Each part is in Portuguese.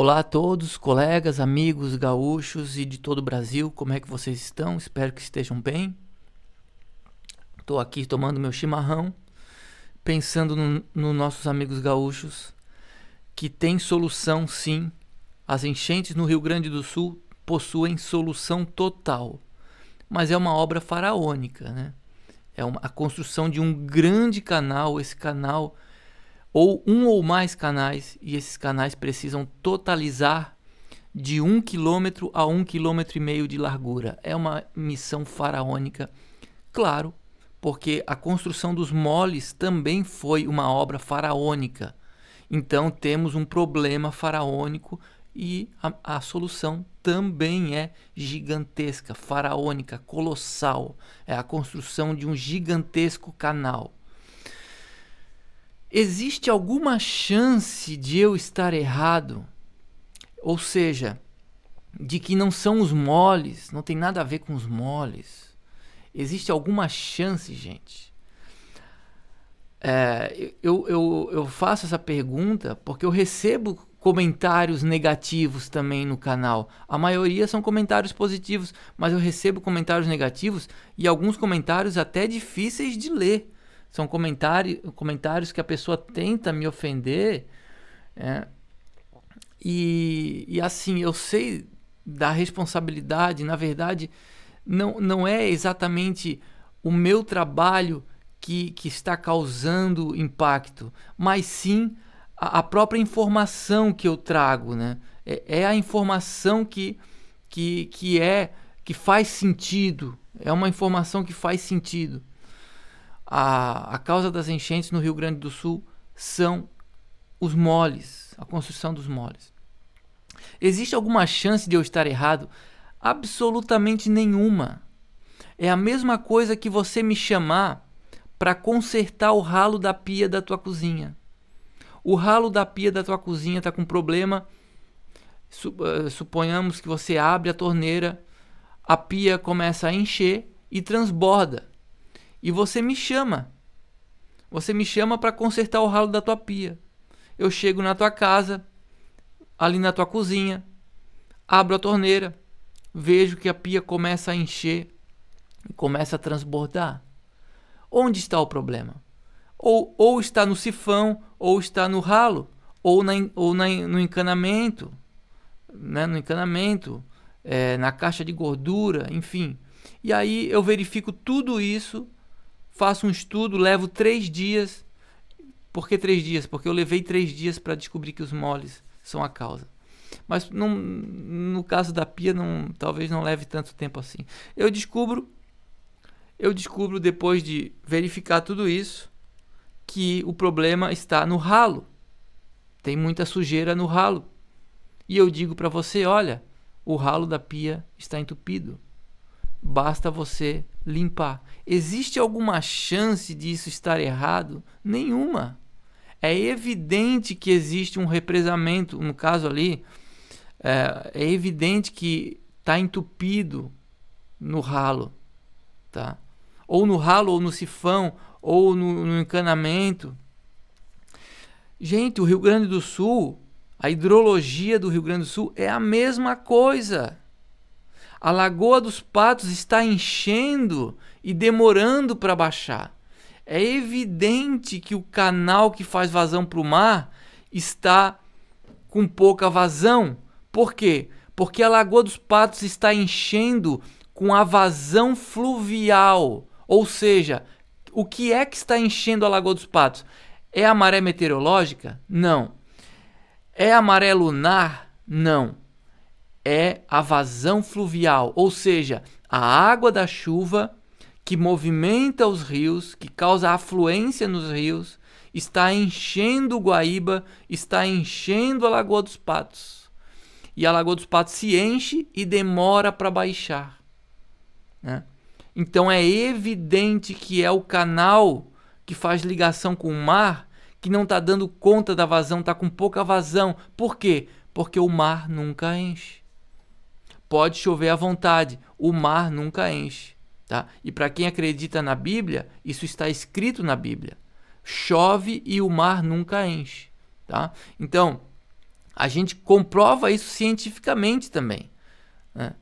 Olá a todos, colegas, amigos gaúchos e de todo o Brasil, como é que vocês estão? Espero que estejam bem. Estou aqui tomando meu chimarrão, pensando nos no nossos amigos gaúchos, que tem solução sim. As enchentes no Rio Grande do Sul possuem solução total, mas é uma obra faraônica, né? É uma, a construção de um grande canal, esse canal ou um ou mais canais, e esses canais precisam totalizar de um quilômetro a um quilômetro e meio de largura. É uma missão faraônica, claro, porque a construção dos moles também foi uma obra faraônica. Então temos um problema faraônico e a, a, solução também é gigantesca, faraônica, colossal. É a construção de um gigantesco canal. Existe alguma chance de eu estar errado? Ou seja, de que não são os moles, não tem nada a ver com os moles. Existe alguma chance, gente? É, eu, eu, eu faço essa pergunta porque eu recebo comentários negativos também no canal. A maioria são comentários positivos, mas eu recebo comentários negativos e alguns comentários até difíceis de ler são comentário, comentários que a pessoa tenta me ofender. É, e, e assim, eu sei da responsabilidade, na verdade, não, não é exatamente o meu trabalho que, que está causando impacto, mas sim a, a própria informação que eu trago. Né? É, é a informação que, que, que é que faz sentido. É uma informação que faz sentido a, a causa das enchentes no Rio Grande do Sul são os moles, a construção dos moles. Existe alguma chance de eu estar errado? Absolutamente nenhuma. É a mesma coisa que você me chamar para consertar o ralo da pia da tua cozinha. O ralo da pia da tua cozinha está com problema. Eh, suponhamos que você abre a torneira, a pia começa a encher e transborda e você me chama. Você me chama para consertar o ralo da tua pia. Eu chego na tua casa, ali na tua cozinha, abro a torneira, vejo que a pia começa a encher e começa a transbordar. Onde está o problema? Ou, ou está no sifão, ou está no ralo, ou, na, ou na, no encanamento, né? no encanamento, é, na caixa de gordura, enfim. E aí eu verifico tudo isso faço um estudo, levo três dias. Por que três dias? Porque eu levei três dias para descobrir que os moles são a causa. Mas não, no caso da pia, não, talvez não leve tanto tempo assim. Eu descubro, eu descubro depois de verificar tudo isso, que o problema está no ralo. Tem muita sujeira no ralo. E eu digo para você, olha, o ralo da pia está entupido. Basta você limpar. Existe alguma chance disso estar errado? Nenhuma. É evidente que existe um represamento, no caso ali, é, é evidente que está entupido no ralo, tá? Ou no ralo, ou no sifão, ou no, no encanamento. Gente, o Rio Grande do Sul, a hidrologia do Rio Grande do Sul é a mesma coisa. A Lagoa dos Patos está enchendo e demorando para baixar. É evidente que o canal que faz vazão para o mar está com pouca vazão. Por quê? Porque a Lagoa dos Patos está enchendo com a vazão fluvial. Ou seja, o que é que está enchendo a Lagoa dos Patos? É a maré meteorológica? Não. É a maré lunar? Não é a vazão fluvial, ou seja, a água da chuva que movimenta os rios, que causa afluência nos rios, está enchendo o Guaíba, está enchendo a Lagoa dos Patos. E a Lagoa dos Patos se enche e demora para baixar. Né? Então é evidente que é o canal que faz ligação com o mar que não está dando conta da vazão, está com pouca vazão. Por quê? Porque o mar nunca enche pode chover à vontade, o mar nunca enche. Tá? E para quem acredita na Bíblia, isso está escrito na Bíblia. Chove e o mar nunca enche. Tá? Então, a gente comprova isso cientificamente também. Né?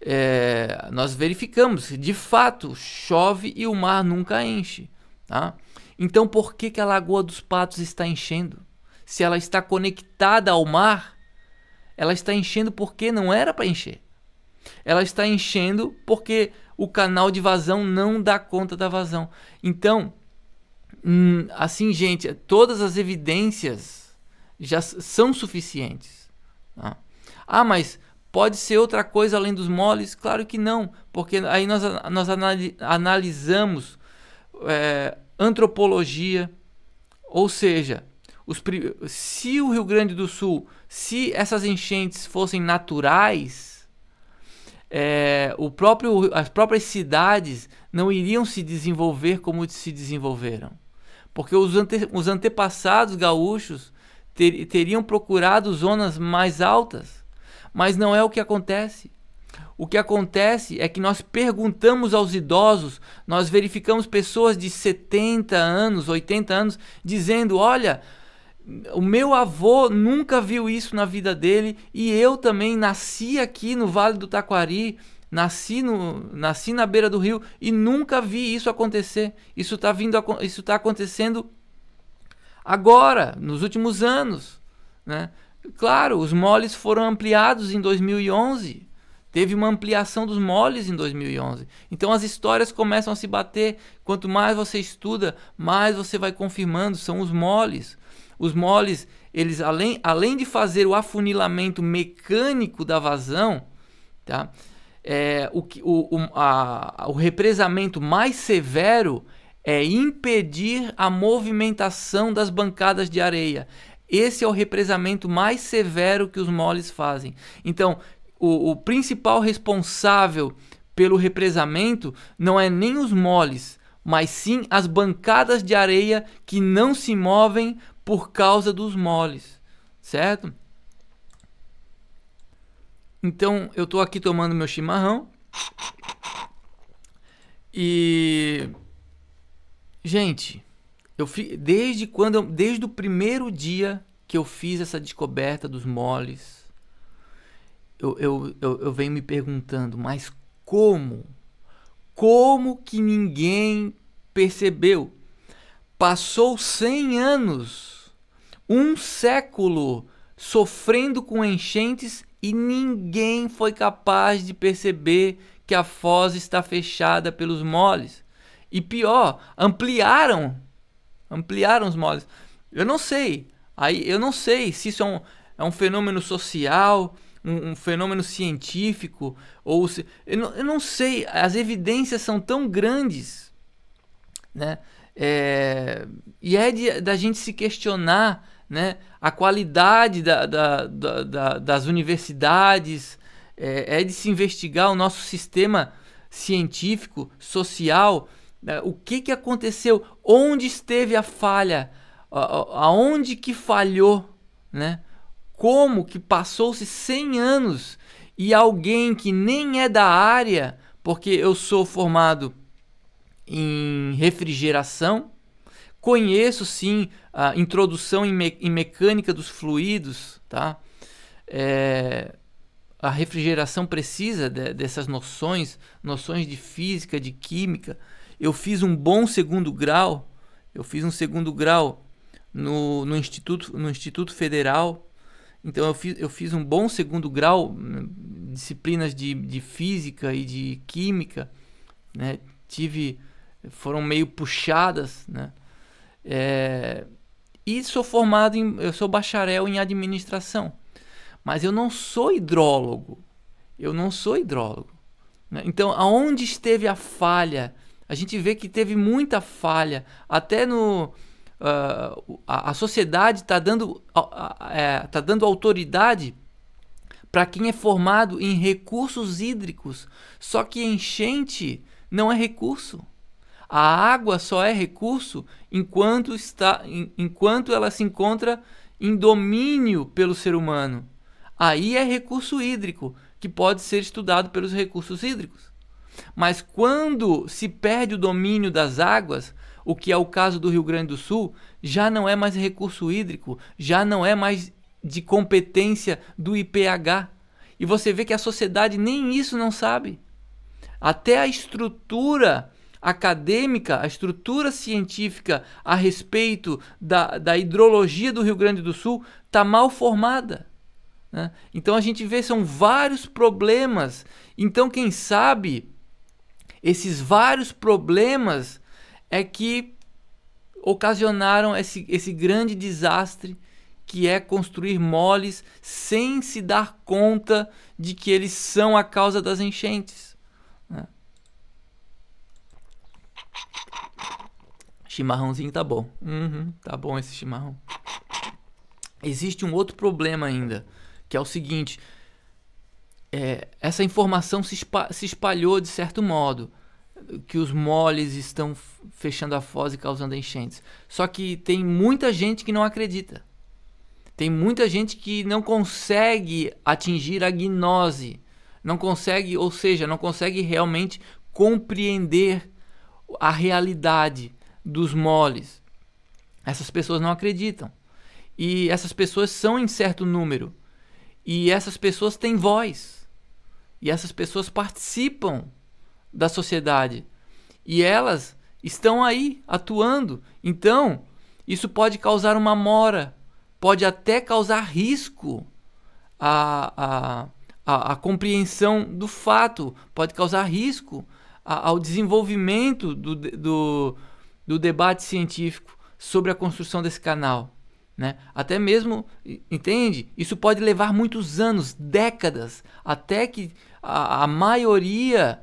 É, nós verificamos, de fato, chove e o mar nunca enche. Tá? Então, por que, que a Lagoa dos Patos está enchendo? Se ela está conectada ao mar, ela está enchendo porque não era para encher. Ela está enchendo porque o canal de vazão não dá conta da vazão. Então, hum, assim, gente, todas as evidências já são suficientes. Tá? Ah, mas pode ser outra coisa além dos moles? Claro que não, porque aí nós, nós analisamos é, antropologia, ou seja, os, se o Rio Grande do Sul, se essas enchentes fossem naturais, é, o próprio, as próprias cidades não iriam se desenvolver como se desenvolveram. Porque os, ante, os antepassados gaúchos ter, teriam procurado zonas mais altas. Mas não é o que acontece. O que acontece é que nós perguntamos aos idosos, nós verificamos pessoas de 70 anos, 80 anos, dizendo: olha o meu avô nunca viu isso na vida dele e eu também nasci aqui no Vale do Taquari, nasci, no, nasci na beira do rio e nunca vi isso acontecer. Isso está vindo, isso está acontecendo agora, nos últimos anos, né? Claro, os moles foram ampliados em 2011. Teve uma ampliação dos moles em 2011. Então as histórias começam a se bater. Quanto mais você estuda, mais você vai confirmando. São os moles. Os moles, eles além, além de fazer o afunilamento mecânico da vazão, tá? É, o, o, a, o represamento mais severo é impedir a movimentação das bancadas de areia. Esse é o represamento mais severo que os moles fazem. Então, o, o principal responsável pelo represamento não é nem os moles, mas sim as bancadas de areia que não se movem por causa dos moles, certo? Então eu tô aqui tomando meu chimarrão e gente, eu fi, desde quando eu, desde o primeiro dia que eu fiz essa descoberta dos moles, eu, eu, eu, eu venho me perguntando, mas como? Como que ninguém percebeu? Passou 100 anos, um século, sofrendo com enchentes e ninguém foi capaz de perceber que a foz está fechada pelos moles. E pior, ampliaram, ampliaram os moles. Eu não sei, aí eu não sei se isso é um, é um fenômeno social, um, um, fenômeno científico, ou se, eu, não, eu não sei, as evidências são tão grandes, né? É, e é de, da gente se questionar né, a qualidade da, da, da, das universidades, é, é, de se investigar o nosso sistema científico, social, né, o que, que aconteceu, onde esteve a falha, a, aonde que falhou, né? como que passou-se 100 anos e alguém que nem é da área, porque eu sou formado em refrigeração, conheço sim a introdução em, me em mecânica dos fluidos, tá? É, a refrigeração precisa de, dessas noções, noções de física, de química. Eu fiz um bom segundo grau, eu fiz um segundo grau no, no, instituto, no instituto Federal, então eu fiz, eu fiz um bom segundo grau, hum, disciplinas de, de física e de química, né? tive foram meio puxadas, né? É, e sou formado em, eu sou bacharel em administração, mas eu não sou hidrólogo, eu não sou hidrólogo. Né? Então, aonde esteve a falha? A gente vê que teve muita falha, até no uh, a, a, sociedade está dando uh, uh, dando autoridade para quem é formado em recursos hídricos, só que enchente não é recurso. A água só é recurso enquanto, está, enquanto ela se encontra em domínio pelo ser humano. Aí é recurso hídrico, que pode ser estudado pelos recursos hídricos. Mas quando se perde o domínio das águas, o que é o caso do Rio Grande do Sul, já não é mais recurso hídrico, já não é mais de competência do IPH. E você vê que a sociedade nem isso não sabe. Até a estrutura acadêmica, a estrutura científica a respeito da, da hidrologia do Rio Grande do Sul está mal formada. Né? Então a gente vê, são vários problemas. Então, quem sabe, esses vários problemas é que ocasionaram esse, esse grande desastre que é construir moles sem se dar conta de que eles são a causa das enchentes. Chimarrãozinho tá bom. Uhum, tá bom esse chimarrão. Existe um outro problema ainda, que é o seguinte: é, essa informação se, espa se espalhou de certo modo, que os moles estão fechando a foz e causando enchentes. Só que tem muita gente que não acredita. Tem muita gente que não consegue atingir a gnose, não consegue, ou seja, não consegue realmente compreender a realidade dos moles. Essas pessoas não acreditam. E essas pessoas são em certo número. E essas pessoas têm voz. E essas pessoas participam da sociedade. E elas estão aí atuando. Então, isso pode causar uma mora, pode até causar risco à, à, à, à compreensão do fato, pode causar risco ao desenvolvimento do, do do debate científico sobre a construção desse canal. Né? Até mesmo, entende? Isso pode levar muitos anos, décadas, até que a, a maioria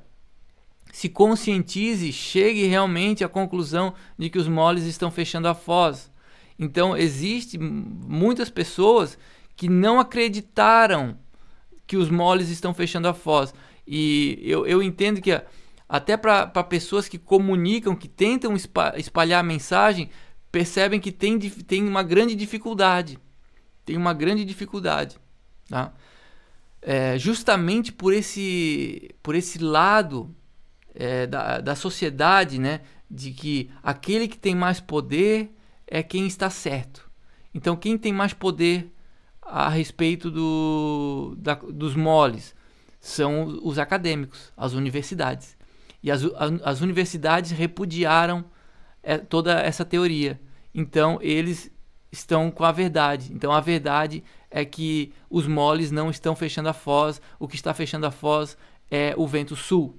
se conscientize, chegue realmente à conclusão de que os moles estão fechando a foz. Então, existe muitas pessoas que não acreditaram que os moles estão fechando a foz. E eu, eu entendo que a, até para pessoas que comunicam, que tentam espalhar a mensagem, percebem que tem, tem uma grande dificuldade. Tem uma grande dificuldade. Tá? É, justamente por esse, por esse lado é, da, da sociedade, né? de que aquele que tem mais poder é quem está certo. Então, quem tem mais poder a respeito do, da, dos moles são os acadêmicos, as universidades. E as, as universidades repudiaram é, toda essa teoria. Então, eles estão com a verdade. Então, a verdade é que os moles não estão fechando a foz, o que está fechando a foz é o vento sul.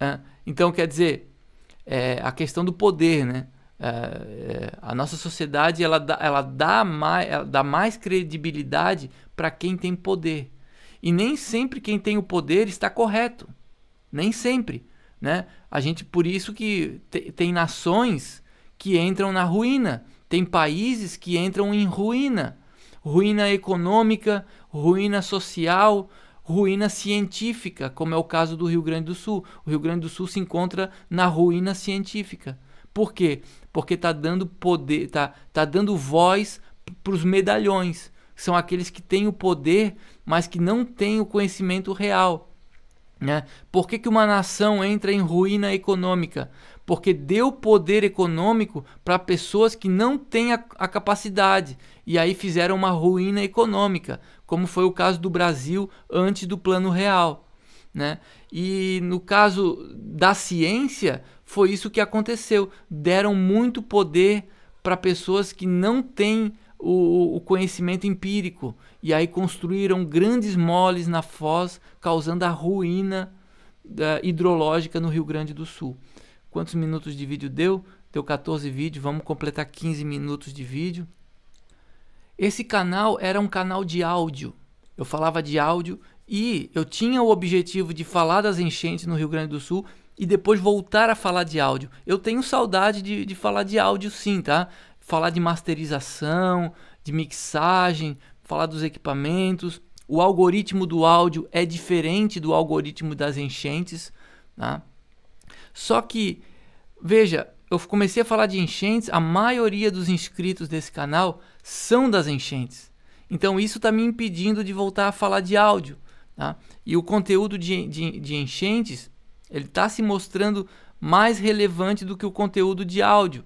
É? Então, quer dizer, é, a questão do poder, né? É, é a nossa sociedade ela dá, ela dá, mais, ela dá mais credibilidade para quem tem poder. E nem sempre quem tem o poder está correto. Nem sempre. Né? A gente por isso que tem nações que entram na ruína, tem países que entram em ruína, ruína econômica, ruína social, ruína científica, como é o caso do Rio Grande do Sul. O Rio Grande do Sul se encontra na ruína científica. Por quê? Porque está dando poder, está tá dando voz para os medalhões. São aqueles que têm o poder, mas que não têm o conhecimento real. Né? Por que, que uma nação entra em ruína econômica? Porque deu poder econômico para pessoas que não têm a, a, capacidade e aí fizeram uma ruína econômica, como foi o caso do Brasil antes do Plano Real. Né? E no caso da ciência, foi isso que aconteceu: deram muito poder para pessoas que não têm o, o conhecimento empírico. E aí construíram grandes moles na foz, causando a ruína da, hidrológica no Rio Grande do Sul. Quantos minutos de vídeo deu? Deu 14 vídeos, vamos completar 15 minutos de vídeo. Esse canal era um canal de áudio. Eu falava de áudio e eu tinha o objetivo de falar das enchentes no Rio Grande do Sul e depois voltar a falar de áudio. Eu tenho saudade de, de falar de áudio sim, tá? falar de masterização, de mixagem, falar dos equipamentos. O algoritmo do áudio é diferente do algoritmo das enchentes. Tá? Só que, veja, eu comecei a falar de enchentes, a maioria dos inscritos desse canal são das enchentes. Então isso está me impedindo de voltar a falar de áudio. Tá? E o conteúdo de, de, de enchentes ele está se mostrando mais relevante do que o conteúdo de áudio.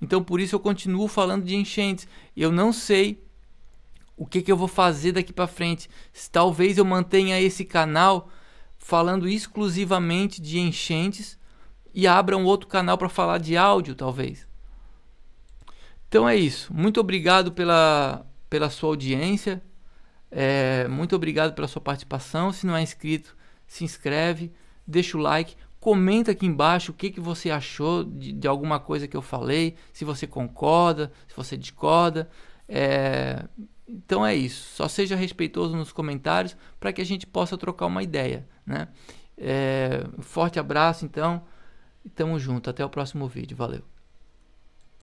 Então por isso eu continuo falando de enchentes. Eu não sei o que, que eu vou fazer daqui para frente. Talvez eu mantenha esse canal falando exclusivamente de enchentes e abra um outro canal para falar de áudio, talvez. Então é isso. Muito obrigado pela, pela sua audiência. É, muito obrigado pela sua participação. Se não é inscrito, se inscreve, deixa o like. Comenta aqui embaixo o que, que você achou de, de alguma coisa que eu falei, se você concorda, se você discorda. É... Então é isso. Só seja respeitoso nos comentários para que a gente possa trocar uma ideia. Né? É... Forte abraço, então. tamo junto. Até o próximo vídeo. Valeu.